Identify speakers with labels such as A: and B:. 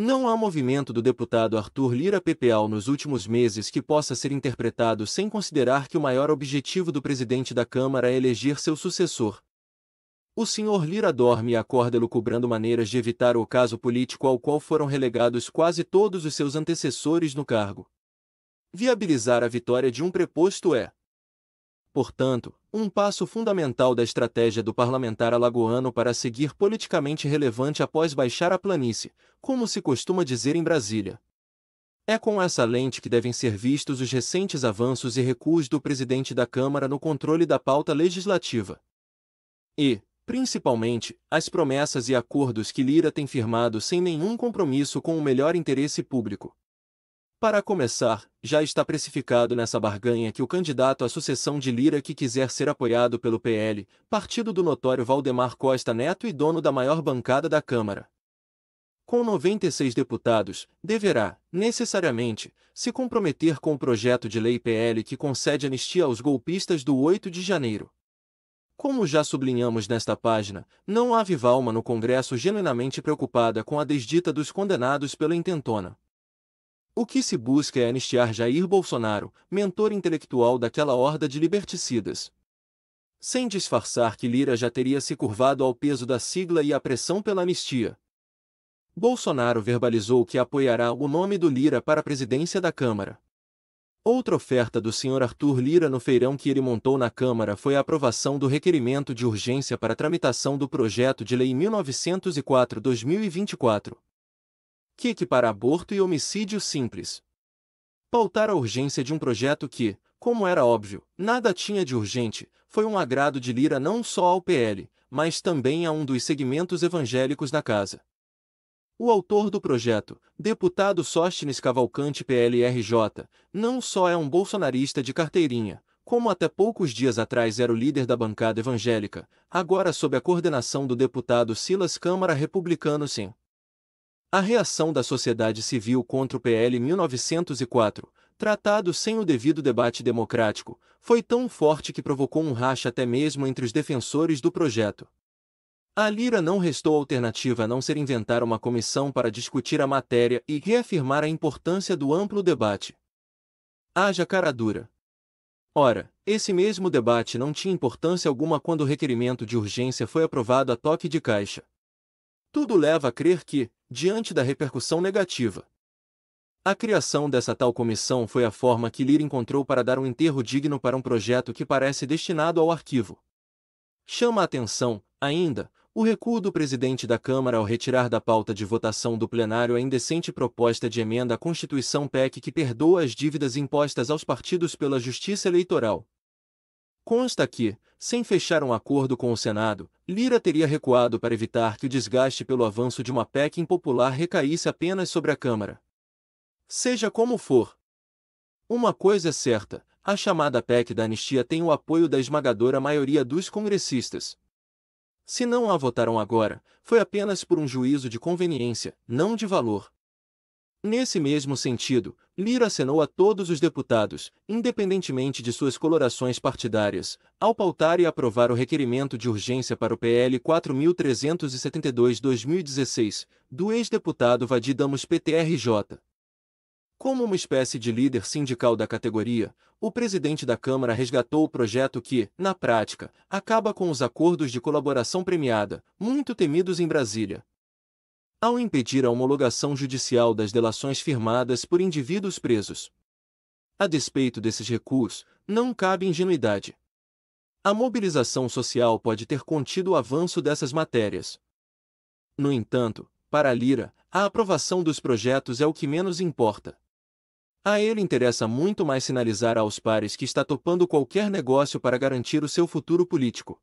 A: Não há movimento do deputado Arthur Lira PPAL nos últimos meses que possa ser interpretado sem considerar que o maior objetivo do presidente da Câmara é eleger seu sucessor. O senhor Lira dorme e acorda lucubrando maneiras de evitar o caso político ao qual foram relegados quase todos os seus antecessores no cargo. Viabilizar a vitória de um preposto é, portanto, um passo fundamental da estratégia do parlamentar alagoano para seguir politicamente relevante após baixar a planície, como se costuma dizer em Brasília. É com essa lente que devem ser vistos os recentes avanços e recuos do presidente da Câmara no controle da pauta legislativa. E, principalmente, as promessas e acordos que Lira tem firmado sem nenhum compromisso com o melhor interesse público. Para começar, já está precificado nessa barganha que o candidato à sucessão de Lira que quiser ser apoiado pelo PL, partido do notório Valdemar Costa Neto e dono da maior bancada da Câmara, com 96 deputados, deverá, necessariamente, se comprometer com o projeto de lei PL que concede anistia aos golpistas do 8 de janeiro. Como já sublinhamos nesta página, não há viva alma no Congresso genuinamente preocupada com a desdita dos condenados pela intentona. O que se busca é anistiar Jair Bolsonaro, mentor intelectual daquela horda de liberticidas. Sem disfarçar que Lira já teria se curvado ao peso da sigla e à pressão pela anistia. Bolsonaro verbalizou que apoiará o nome do Lira para a presidência da Câmara. Outra oferta do senhor Arthur Lira no feirão que ele montou na Câmara foi a aprovação do requerimento de urgência para tramitação do projeto de lei 1904-2024, que para aborto e homicídio simples. Pautar a urgência de um projeto que, como era óbvio, nada tinha de urgente, foi um agrado de Lira não só ao PL, mas também a um dos segmentos evangélicos da casa. O autor do projeto, deputado Sóstines Cavalcante PLRJ, não só é um bolsonarista de carteirinha, como até poucos dias atrás era o líder da bancada evangélica, agora sob a coordenação do deputado Silas Câmara Republicano Sim. A reação da sociedade civil contra o PL 1904, tratado sem o devido debate democrático, foi tão forte que provocou um racha até mesmo entre os defensores do projeto. A Lira não restou alternativa a não ser inventar uma comissão para discutir a matéria e reafirmar a importância do amplo debate. Haja cara dura. Ora, esse mesmo debate não tinha importância alguma quando o requerimento de urgência foi aprovado a toque de caixa. Tudo leva a crer que, diante da repercussão negativa, a criação dessa tal comissão foi a forma que Lira encontrou para dar um enterro digno para um projeto que parece destinado ao arquivo. Chama a atenção, ainda, o recuo do presidente da Câmara ao retirar da pauta de votação do plenário a indecente proposta de emenda à Constituição PEC que perdoa as dívidas impostas aos partidos pela Justiça Eleitoral. Consta que, sem fechar um acordo com o Senado, Lira teria recuado para evitar que o desgaste pelo avanço de uma PEC impopular recaísse apenas sobre a Câmara. Seja como for. Uma coisa é certa, a chamada PEC da anistia tem o apoio da esmagadora maioria dos congressistas. Se não a votaram agora, foi apenas por um juízo de conveniência, não de valor. Nesse mesmo sentido, Lira acenou a todos os deputados, independentemente de suas colorações partidárias, ao pautar e aprovar o requerimento de urgência para o PL 4372-2016, do ex-deputado Vadidamos Damos PTRJ. Como uma espécie de líder sindical da categoria, o presidente da Câmara resgatou o projeto que, na prática, acaba com os acordos de colaboração premiada, muito temidos em Brasília ao impedir a homologação judicial das delações firmadas por indivíduos presos. A despeito desses recuos, não cabe ingenuidade. A mobilização social pode ter contido o avanço dessas matérias. No entanto, para a Lira, a aprovação dos projetos é o que menos importa. A ele interessa muito mais sinalizar aos pares que está topando qualquer negócio para garantir o seu futuro político.